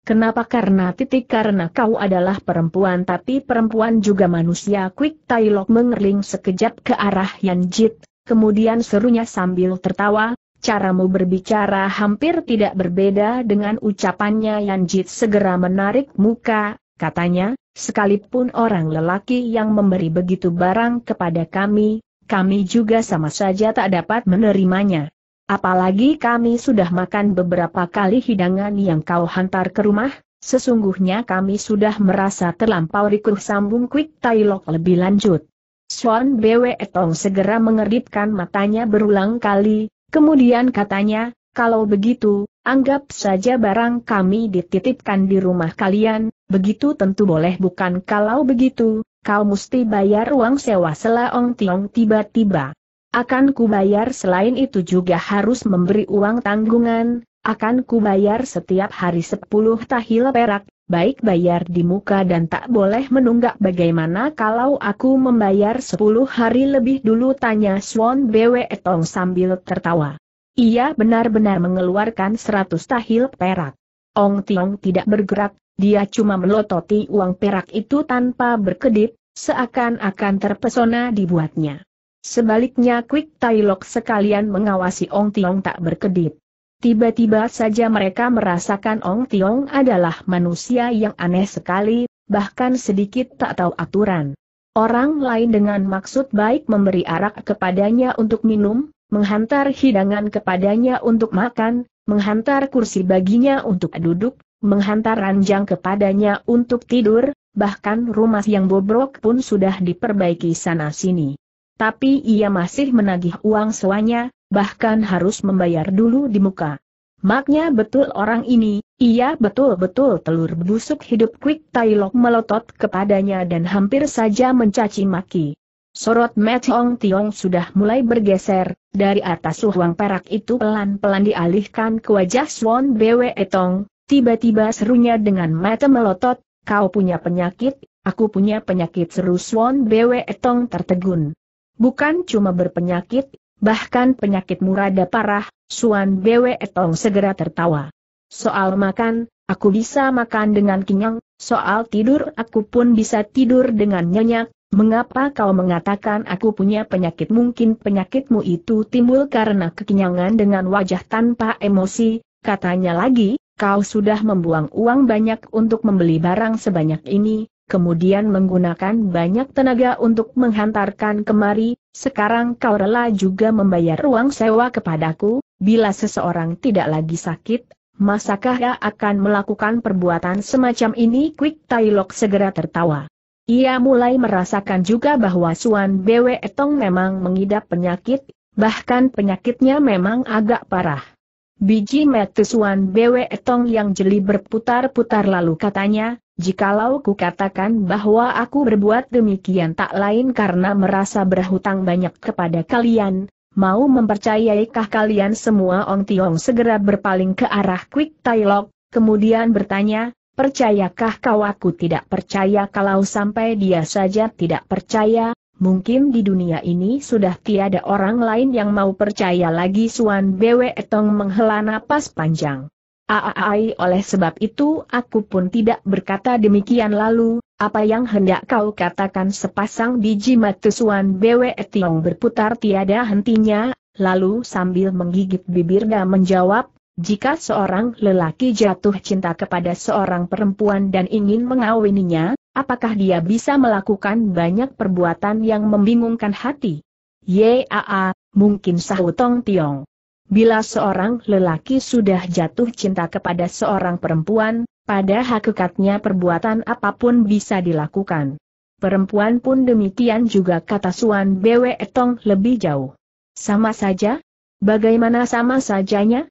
Kenapa karena titik karena kau adalah perempuan tapi perempuan juga manusia Quick Tailok mengerling sekejap ke arah Yan Jit, kemudian serunya sambil tertawa, caramu berbicara hampir tidak berbeda dengan ucapannya Yan Jit segera menarik muka, katanya, sekalipun orang lelaki yang memberi begitu barang kepada kami, kami juga sama saja tak dapat menerimanya. Apalagi kami sudah makan beberapa kali hidangan yang kau hantar ke rumah, sesungguhnya kami sudah merasa terlampau rikuh sambung Quick Tailok lebih lanjut. Swan Bwe Etong segera mengeripkan matanya berulang kali, kemudian katanya, kalau begitu, anggap saja barang kami dititipkan di rumah kalian, begitu tentu boleh bukan kalau begitu, kau mesti bayar uang sewa selaong tiong tiba-tiba. Akan kubayar selain itu juga harus memberi uang tanggungan, akan kubayar setiap hari 10 tahil perak, baik bayar di muka dan tak boleh menunggak bagaimana kalau aku membayar 10 hari lebih dulu tanya Swan Bwe Tong sambil tertawa. Ia benar-benar mengeluarkan seratus tahil perak. Ong Tiong tidak bergerak, dia cuma melototi uang perak itu tanpa berkedip, seakan-akan terpesona dibuatnya. Sebaliknya Quick Tailok sekalian mengawasi Ong Tiong tak berkedip. Tiba-tiba saja mereka merasakan Ong Tiong adalah manusia yang aneh sekali, bahkan sedikit tak tahu aturan. Orang lain dengan maksud baik memberi arak kepadanya untuk minum, menghantar hidangan kepadanya untuk makan, menghantar kursi baginya untuk duduk, menghantar ranjang kepadanya untuk tidur, bahkan rumah yang bobrok pun sudah diperbaiki sana-sini. Tapi ia masih menagih uang sewanya, bahkan harus membayar dulu di muka. Maknya betul orang ini, ia betul-betul telur busuk hidup Quick Tailok melotot kepadanya dan hampir saja mencaci maki. Sorot on Tiong sudah mulai bergeser, dari atas ruang perak itu pelan-pelan dialihkan ke wajah Swan Bwe Etong, tiba-tiba serunya dengan mata melotot, kau punya penyakit, aku punya penyakit seru Swan Bwe Etong tertegun. Bukan cuma berpenyakit, bahkan penyakit murada parah, Swan Bwe Etong segera tertawa. Soal makan, aku bisa makan dengan kenyang, soal tidur aku pun bisa tidur dengan nyenyak, Mengapa kau mengatakan aku punya penyakit? Mungkin penyakitmu itu timbul karena kekenyangan dengan wajah tanpa emosi, katanya lagi, kau sudah membuang uang banyak untuk membeli barang sebanyak ini, kemudian menggunakan banyak tenaga untuk menghantarkan kemari, sekarang kau rela juga membayar uang sewa kepadaku, bila seseorang tidak lagi sakit, masakah ia akan melakukan perbuatan semacam ini? Quick Tailok segera tertawa. Ia mulai merasakan juga bahwa Suan Bwe Etong memang mengidap penyakit, bahkan penyakitnya memang agak parah. Biji mata Suan Bwe Etong yang jeli berputar-putar lalu katanya, Jikalau ku katakan bahwa aku berbuat demikian tak lain karena merasa berhutang banyak kepada kalian, mau mempercayaikah kalian semua Ong Tiong segera berpaling ke arah Quick Lok, kemudian bertanya, Percayakah kau aku tidak percaya kalau sampai dia saja tidak percaya, mungkin di dunia ini sudah tiada orang lain yang mau percaya lagi Suan Bwe Tong menghela napas panjang. Aai oleh sebab itu aku pun tidak berkata demikian lalu, apa yang hendak kau katakan sepasang biji mata Suan Bwe Tong berputar tiada hentinya, lalu sambil menggigit bibirnya menjawab, jika seorang lelaki jatuh cinta kepada seorang perempuan dan ingin mengawininya, apakah dia bisa melakukan banyak perbuatan yang membingungkan hati? Yaa, mungkin sahutong tiong. Bila seorang lelaki sudah jatuh cinta kepada seorang perempuan, pada hakikatnya perbuatan apapun bisa dilakukan. Perempuan pun demikian juga kata Suan Bwe Tong lebih jauh. Sama saja? Bagaimana sama sajanya?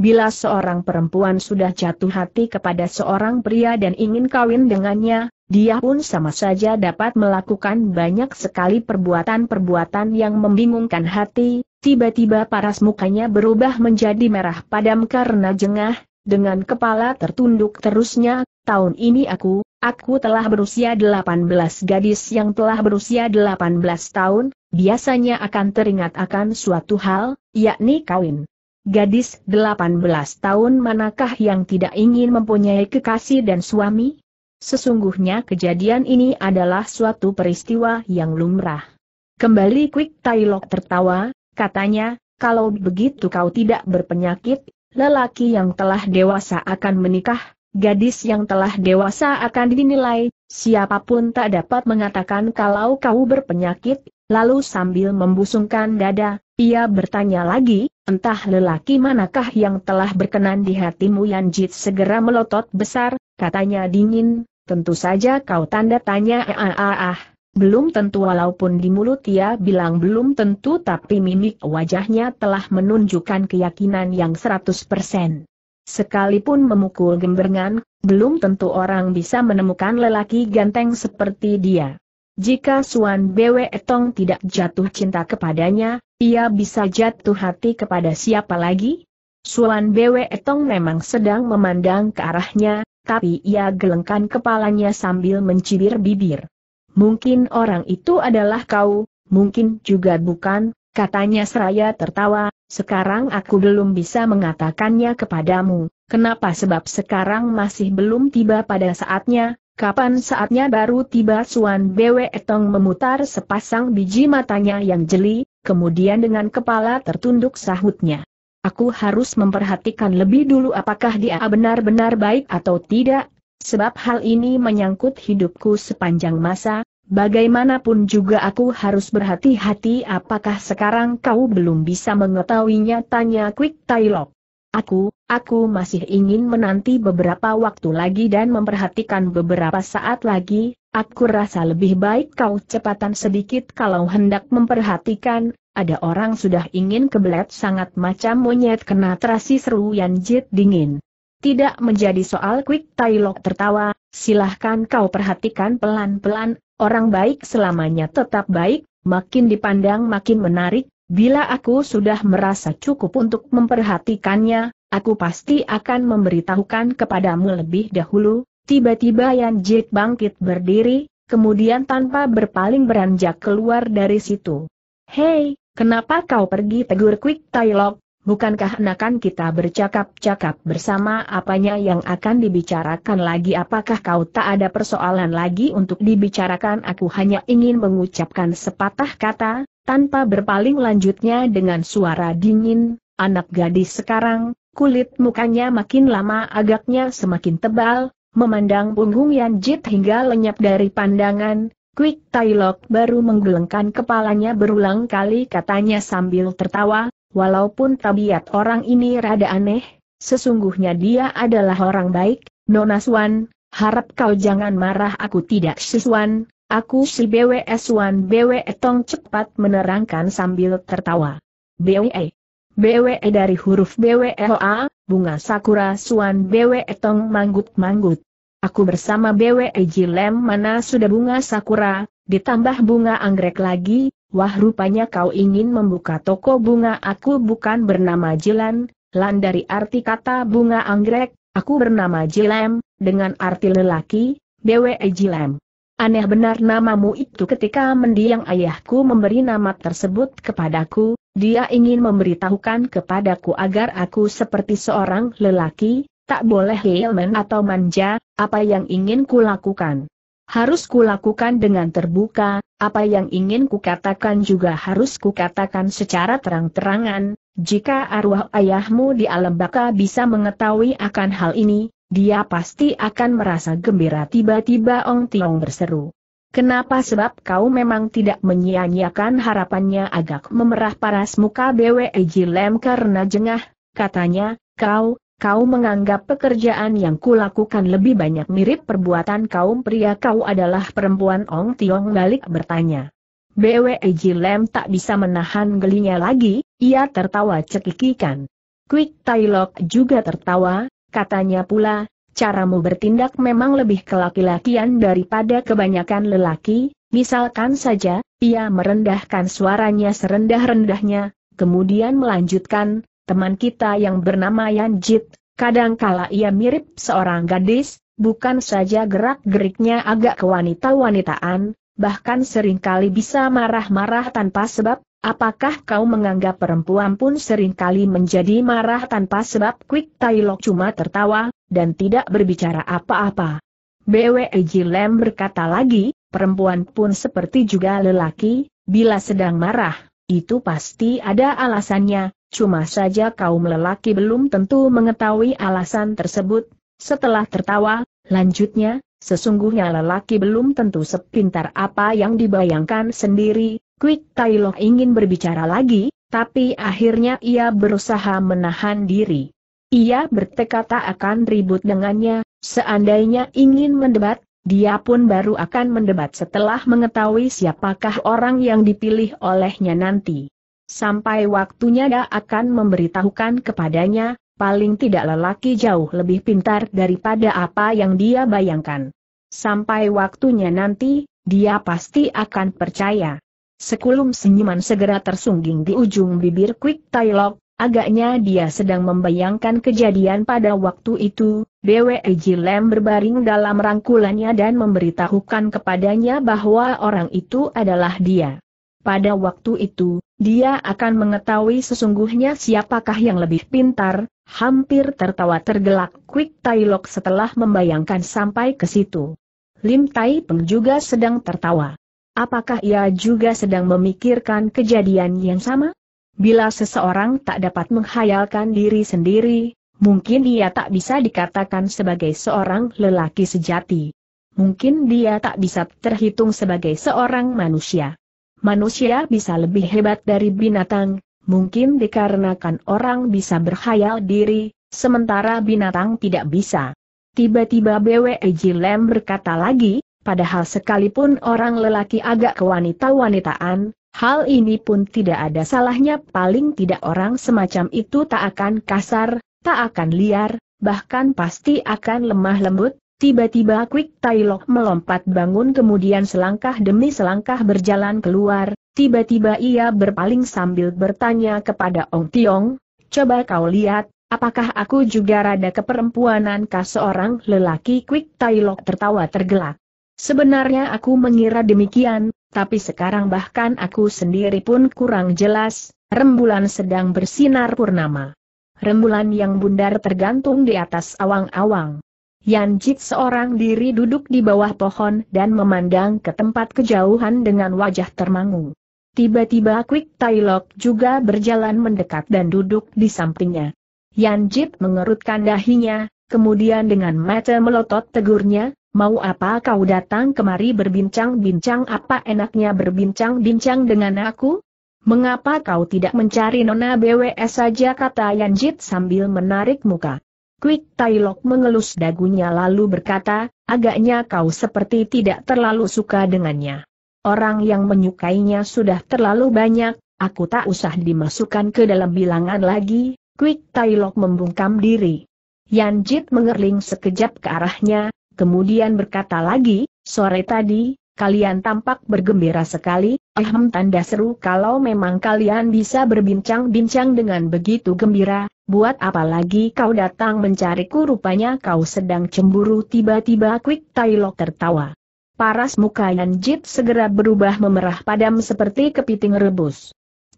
Bila seorang perempuan sudah jatuh hati kepada seorang pria dan ingin kawin dengannya, dia pun sama saja dapat melakukan banyak sekali perbuatan-perbuatan yang membingungkan hati, tiba-tiba paras mukanya berubah menjadi merah padam karena jengah, dengan kepala tertunduk terusnya, tahun ini aku, aku telah berusia 18 gadis yang telah berusia 18 tahun, biasanya akan teringat akan suatu hal, yakni kawin. Gadis 18 tahun manakah yang tidak ingin mempunyai kekasih dan suami? Sesungguhnya kejadian ini adalah suatu peristiwa yang lumrah. Kembali Quick Tailok tertawa, katanya, kalau begitu kau tidak berpenyakit, lelaki yang telah dewasa akan menikah, gadis yang telah dewasa akan dinilai, siapapun tak dapat mengatakan kalau kau berpenyakit, lalu sambil membusungkan dada, ia bertanya lagi, entah lelaki manakah yang telah berkenan di hatimu Yan Jit segera melotot besar, katanya dingin, tentu saja kau tanda tanya ah ah ah. Belum tentu walaupun di mulut ia bilang belum tentu tapi mimik wajahnya telah menunjukkan keyakinan yang 100%. Sekalipun memukul gemberengan, belum tentu orang bisa menemukan lelaki ganteng seperti dia. Jika Suan Bwe Tong tidak jatuh cinta kepadanya, ia bisa jatuh hati kepada siapa lagi? Suan Bwe Tong memang sedang memandang ke arahnya, tapi ia gelengkan kepalanya sambil mencibir bibir. Mungkin orang itu adalah kau, mungkin juga bukan, katanya seraya tertawa, sekarang aku belum bisa mengatakannya kepadamu, kenapa sebab sekarang masih belum tiba pada saatnya, Kapan saatnya baru tiba Suan Bwe Tong memutar sepasang biji matanya yang jeli, kemudian dengan kepala tertunduk sahutnya. Aku harus memperhatikan lebih dulu apakah dia benar-benar baik atau tidak, sebab hal ini menyangkut hidupku sepanjang masa, bagaimanapun juga aku harus berhati-hati apakah sekarang kau belum bisa mengetahuinya tanya Quick Tailok. Aku, aku masih ingin menanti beberapa waktu lagi dan memperhatikan beberapa saat lagi, aku rasa lebih baik kau cepatan sedikit kalau hendak memperhatikan, ada orang sudah ingin kebelet sangat macam monyet kena terasi seru yang jit dingin. Tidak menjadi soal Quick Tailok tertawa, silahkan kau perhatikan pelan-pelan, orang baik selamanya tetap baik, makin dipandang makin menarik, Bila aku sudah merasa cukup untuk memperhatikannya, aku pasti akan memberitahukan kepadamu lebih dahulu. Tiba-tiba Yan Jit bangkit berdiri, kemudian tanpa berpaling beranjak keluar dari situ. Hei, kenapa kau pergi tegur Quick Tailok? Bukankah nakan kita bercakap-cakap bersama apanya yang akan dibicarakan lagi apakah kau tak ada persoalan lagi untuk dibicarakan aku hanya ingin mengucapkan sepatah kata, tanpa berpaling lanjutnya dengan suara dingin, anak gadis sekarang, kulit mukanya makin lama agaknya semakin tebal, memandang punggung Yan Jit hingga lenyap dari pandangan, Quick Tailok baru menggelengkan kepalanya berulang kali katanya sambil tertawa, walaupun tabiat orang ini rada aneh, sesungguhnya dia adalah orang baik, Nona Swan, harap kau jangan marah aku tidak sesuan, Aku si BWS1 BWE Tong cepat menerangkan sambil tertawa. BWE. BWE dari huruf Hoa, bunga sakura suan BWE Tong manggut-manggut. Aku bersama BWE Jilem mana sudah bunga sakura, ditambah bunga anggrek lagi, wah rupanya kau ingin membuka toko bunga aku bukan bernama Jilan, lan dari arti kata bunga anggrek, aku bernama Jilem, dengan arti lelaki, BWE Jilem. Aneh benar namamu itu ketika mendiang ayahku memberi nama tersebut kepadaku, dia ingin memberitahukan kepadaku agar aku seperti seorang lelaki, tak boleh helmen atau manja, apa yang ingin kulakukan. Harus kulakukan dengan terbuka, apa yang ingin kukatakan juga harus kukatakan secara terang-terangan, jika arwah ayahmu di alam baka bisa mengetahui akan hal ini, dia pasti akan merasa gembira tiba-tiba Ong Tiong berseru. Kenapa sebab kau memang tidak menyia-nyiakan harapannya agak memerah paras muka BWE Lem karena jengah, katanya, kau, kau menganggap pekerjaan yang kulakukan lebih banyak mirip perbuatan kaum pria kau adalah perempuan Ong Tiong balik bertanya. BWE Lem tak bisa menahan gelinya lagi, ia tertawa cekikikan. Quick Tailok juga tertawa, Katanya pula, caramu bertindak memang lebih kelaki-lakian daripada kebanyakan lelaki, misalkan saja, ia merendahkan suaranya serendah-rendahnya, kemudian melanjutkan, teman kita yang bernama Yanjit, kadang kadangkala ia mirip seorang gadis, bukan saja gerak-geriknya agak kewanita-wanitaan, bahkan seringkali bisa marah-marah tanpa sebab, Apakah kau menganggap perempuan pun sering kali menjadi marah tanpa sebab Quick Tailok cuma tertawa, dan tidak berbicara apa-apa? BWE Jilem berkata lagi, perempuan pun seperti juga lelaki, bila sedang marah, itu pasti ada alasannya, cuma saja kau lelaki belum tentu mengetahui alasan tersebut. Setelah tertawa, lanjutnya, sesungguhnya lelaki belum tentu sepintar apa yang dibayangkan sendiri, Quick Tailong ingin berbicara lagi, tapi akhirnya ia berusaha menahan diri. Ia bertekad tak akan ribut dengannya, seandainya ingin mendebat, dia pun baru akan mendebat setelah mengetahui siapakah orang yang dipilih olehnya nanti. Sampai waktunya dia akan memberitahukan kepadanya, paling tidak lelaki jauh lebih pintar daripada apa yang dia bayangkan. Sampai waktunya nanti, dia pasti akan percaya. Sekulum senyuman segera tersungging di ujung bibir Quick Tailok, agaknya dia sedang membayangkan kejadian pada waktu itu, BWJ Ejilem berbaring dalam rangkulannya dan memberitahukan kepadanya bahwa orang itu adalah dia. Pada waktu itu, dia akan mengetahui sesungguhnya siapakah yang lebih pintar, hampir tertawa tergelak Quick Tailok setelah membayangkan sampai ke situ. Lim Tai Peng juga sedang tertawa. Apakah ia juga sedang memikirkan kejadian yang sama? Bila seseorang tak dapat menghayalkan diri sendiri, mungkin ia tak bisa dikatakan sebagai seorang lelaki sejati. Mungkin dia tak bisa terhitung sebagai seorang manusia. Manusia bisa lebih hebat dari binatang, mungkin dikarenakan orang bisa berhayal diri, sementara binatang tidak bisa. Tiba-tiba BWE Jilem berkata lagi, padahal sekalipun orang lelaki agak kewanita-wanitaan, hal ini pun tidak ada salahnya paling tidak orang semacam itu tak akan kasar, tak akan liar, bahkan pasti akan lemah lembut, Tiba-tiba Quick Tailok melompat bangun kemudian selangkah demi selangkah berjalan keluar, tiba-tiba ia berpaling sambil bertanya kepada Ong Tiong, coba kau lihat, apakah aku juga rada keperempuanankah seorang lelaki Quick Tailok tertawa tergelak. Sebenarnya aku mengira demikian, tapi sekarang bahkan aku sendiri pun kurang jelas, rembulan sedang bersinar purnama. Rembulan yang bundar tergantung di atas awang-awang. Yan Jit seorang diri duduk di bawah pohon dan memandang ke tempat kejauhan dengan wajah termangu. Tiba-tiba Quick Tailok juga berjalan mendekat dan duduk di sampingnya. Yan Jit mengerutkan dahinya, kemudian dengan mata melotot tegurnya, Mau apa kau datang kemari berbincang-bincang apa enaknya berbincang-bincang dengan aku? Mengapa kau tidak mencari Nona BWS saja kata Yanjit sambil menarik muka. Quick Tailok mengelus dagunya lalu berkata, agaknya kau seperti tidak terlalu suka dengannya. Orang yang menyukainya sudah terlalu banyak, aku tak usah dimasukkan ke dalam bilangan lagi, Quick Tailok membungkam diri. Yanjit mengerling sekejap ke arahnya, Kemudian berkata lagi, sore tadi, kalian tampak bergembira sekali, ehem tanda seru kalau memang kalian bisa berbincang-bincang dengan begitu gembira, buat apa lagi kau datang mencariku rupanya kau sedang cemburu tiba-tiba Quick Tailok tertawa. Paras muka Jit segera berubah memerah padam seperti kepiting rebus.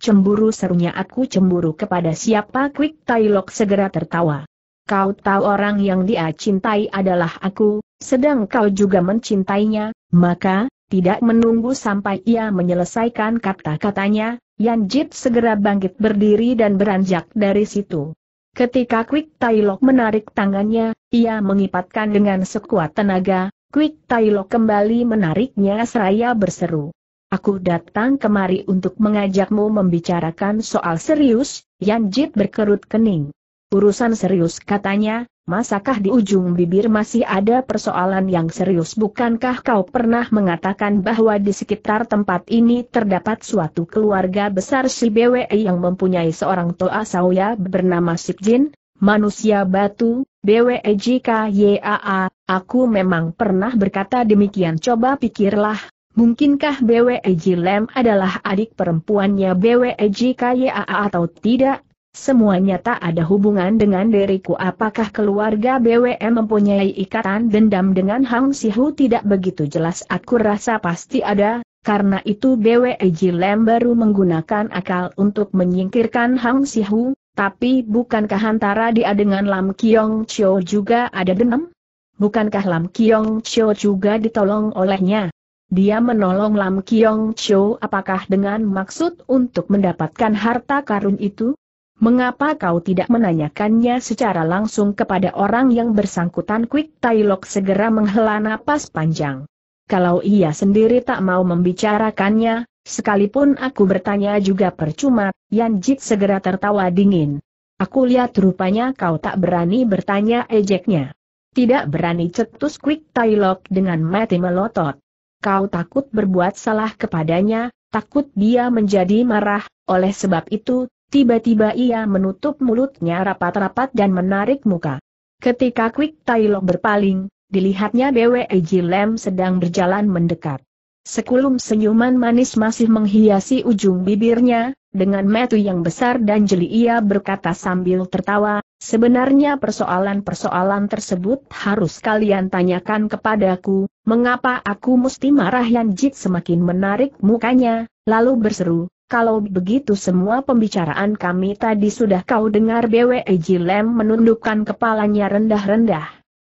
Cemburu serunya aku cemburu kepada siapa Quick Tailok segera tertawa kau tahu orang yang dia cintai adalah aku, sedang kau juga mencintainya, maka, tidak menunggu sampai ia menyelesaikan kata-katanya, Yan Jit segera bangkit berdiri dan beranjak dari situ. Ketika Quick Tailok menarik tangannya, ia mengipatkan dengan sekuat tenaga, Quick Tailok kembali menariknya seraya berseru. Aku datang kemari untuk mengajakmu membicarakan soal serius, Yan Jit berkerut kening. Urusan serius katanya, masakah di ujung bibir masih ada persoalan yang serius bukankah kau pernah mengatakan bahwa di sekitar tempat ini terdapat suatu keluarga besar si BWE yang mempunyai seorang toa Sawya bernama Sip Jin, manusia batu, BWE jika YAA, aku memang pernah berkata demikian coba pikirlah, mungkinkah BWE Lem adalah adik perempuannya BWE jika atau tidak? Semuanya tak ada hubungan dengan diriku apakah keluarga BWM mempunyai ikatan dendam dengan Hang Sihu tidak begitu jelas aku rasa pasti ada, karena itu BWJ Lem baru menggunakan akal untuk menyingkirkan Hang Sihu, tapi bukankah antara dia dengan Lam Kiong Cho juga ada dendam? Bukankah Lam Kiong Cho juga ditolong olehnya? Dia menolong Lam Kiong Cho. apakah dengan maksud untuk mendapatkan harta karun itu? Mengapa kau tidak menanyakannya secara langsung kepada orang yang bersangkutan Quick Tailok segera menghela napas panjang. Kalau ia sendiri tak mau membicarakannya, sekalipun aku bertanya juga percuma, Yan Jit segera tertawa dingin. Aku lihat rupanya kau tak berani bertanya ejeknya. Tidak berani cetus Quick Tailok dengan mati melotot. Kau takut berbuat salah kepadanya, takut dia menjadi marah, oleh sebab itu, Tiba-tiba ia menutup mulutnya rapat-rapat dan menarik muka. Ketika Quick Tailok berpaling, dilihatnya Bwe Lem sedang berjalan mendekat. Sekulum senyuman manis masih menghiasi ujung bibirnya, dengan metu yang besar dan jeli ia berkata sambil tertawa, Sebenarnya persoalan-persoalan tersebut harus kalian tanyakan kepadaku, mengapa aku mesti marah Yan Jit semakin menarik mukanya, lalu berseru, kalau begitu semua pembicaraan kami tadi sudah kau dengar BWE Jilem menundukkan kepalanya rendah-rendah.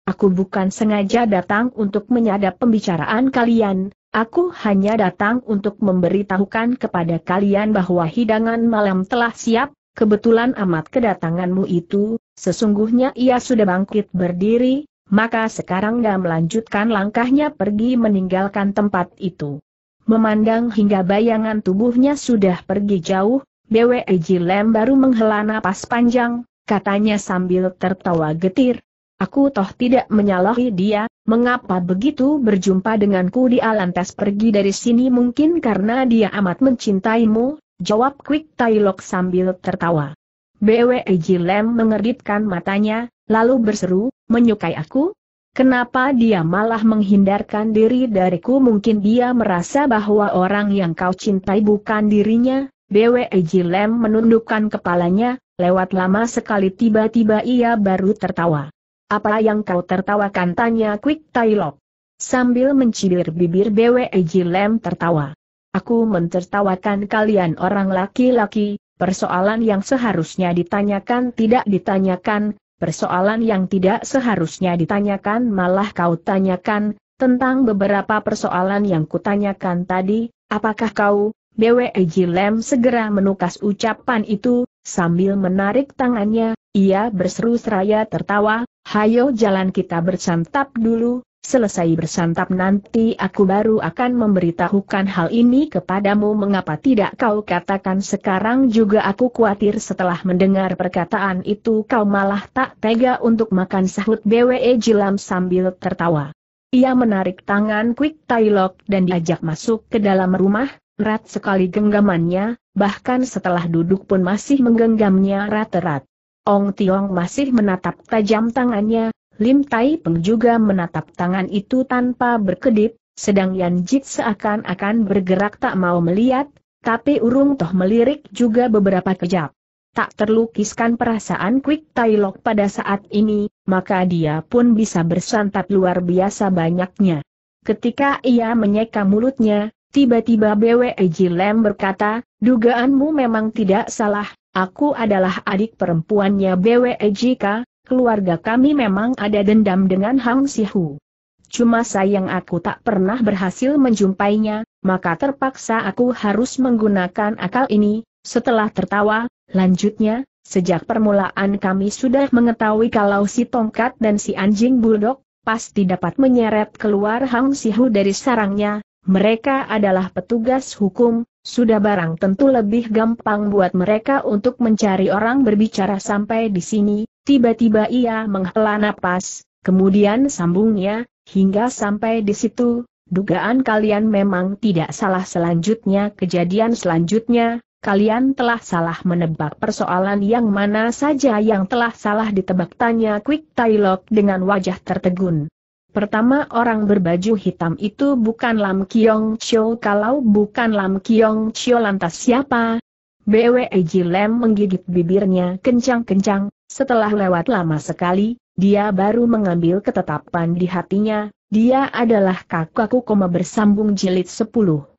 Aku bukan sengaja datang untuk menyadap pembicaraan kalian, aku hanya datang untuk memberitahukan kepada kalian bahwa hidangan malam telah siap, kebetulan amat kedatanganmu itu, sesungguhnya ia sudah bangkit berdiri, maka sekarang dia melanjutkan langkahnya pergi meninggalkan tempat itu. Memandang hingga bayangan tubuhnya sudah pergi jauh, Bwe Jilem baru menghela napas panjang, katanya sambil tertawa getir. Aku toh tidak menyalahi dia, mengapa begitu berjumpa denganku di lantas pergi dari sini mungkin karena dia amat mencintaimu, jawab Quick Tailok sambil tertawa. Bwe Jilem mengerditkan matanya, lalu berseru, menyukai aku? Kenapa dia malah menghindarkan diri dariku mungkin dia merasa bahwa orang yang kau cintai bukan dirinya? Bwe Lem menundukkan kepalanya, lewat lama sekali tiba-tiba ia baru tertawa. Apa yang kau tertawakan tanya Quick Tailok. Sambil mencibir bibir Bwe Lem tertawa. Aku mentertawakan kalian orang laki-laki, persoalan yang seharusnya ditanyakan tidak ditanyakan, persoalan yang tidak seharusnya ditanyakan malah kau tanyakan, tentang beberapa persoalan yang kutanyakan tadi, apakah kau, BWE Lem segera menukas ucapan itu, sambil menarik tangannya, ia berseru seraya tertawa, hayo jalan kita bersantap dulu, Selesai bersantap nanti aku baru akan memberitahukan hal ini kepadamu mengapa tidak kau katakan sekarang juga aku khawatir setelah mendengar perkataan itu kau malah tak tega untuk makan sahut BWE Jilam sambil tertawa. Ia menarik tangan Quick Tailok dan diajak masuk ke dalam rumah, erat sekali genggamannya, bahkan setelah duduk pun masih menggenggamnya erat-erat. Ong Tiong masih menatap tajam tangannya, Lim Tai Peng juga menatap tangan itu tanpa berkedip, sedang Yan Jit seakan-akan bergerak tak mau melihat, tapi urung toh melirik juga beberapa kejap. Tak terlukiskan perasaan Quick Tai Lok pada saat ini, maka dia pun bisa bersantap luar biasa banyaknya. Ketika ia menyeka mulutnya, tiba-tiba BWE Jilem berkata, dugaanmu memang tidak salah, aku adalah adik perempuannya BWE Jika, keluarga kami memang ada dendam dengan Hang Sihu. Cuma sayang aku tak pernah berhasil menjumpainya, maka terpaksa aku harus menggunakan akal ini, setelah tertawa, lanjutnya, sejak permulaan kami sudah mengetahui kalau si tongkat dan si anjing buldog, pasti dapat menyeret keluar Hang Sihu dari sarangnya, mereka adalah petugas hukum, sudah barang tentu lebih gampang buat mereka untuk mencari orang berbicara sampai di sini, Tiba-tiba ia menghela napas, kemudian sambungnya, hingga sampai di situ, dugaan kalian memang tidak salah selanjutnya kejadian selanjutnya, kalian telah salah menebak persoalan yang mana saja yang telah salah ditebak tanya Quick Tailok dengan wajah tertegun. Pertama orang berbaju hitam itu bukan Lam Kiong Chio kalau bukan Lam Kiong Chio lantas siapa? BWE Jilem menggigit bibirnya kencang-kencang, setelah lewat lama sekali, dia baru mengambil ketetapan di hatinya, dia adalah kakakku koma bersambung jilid 10.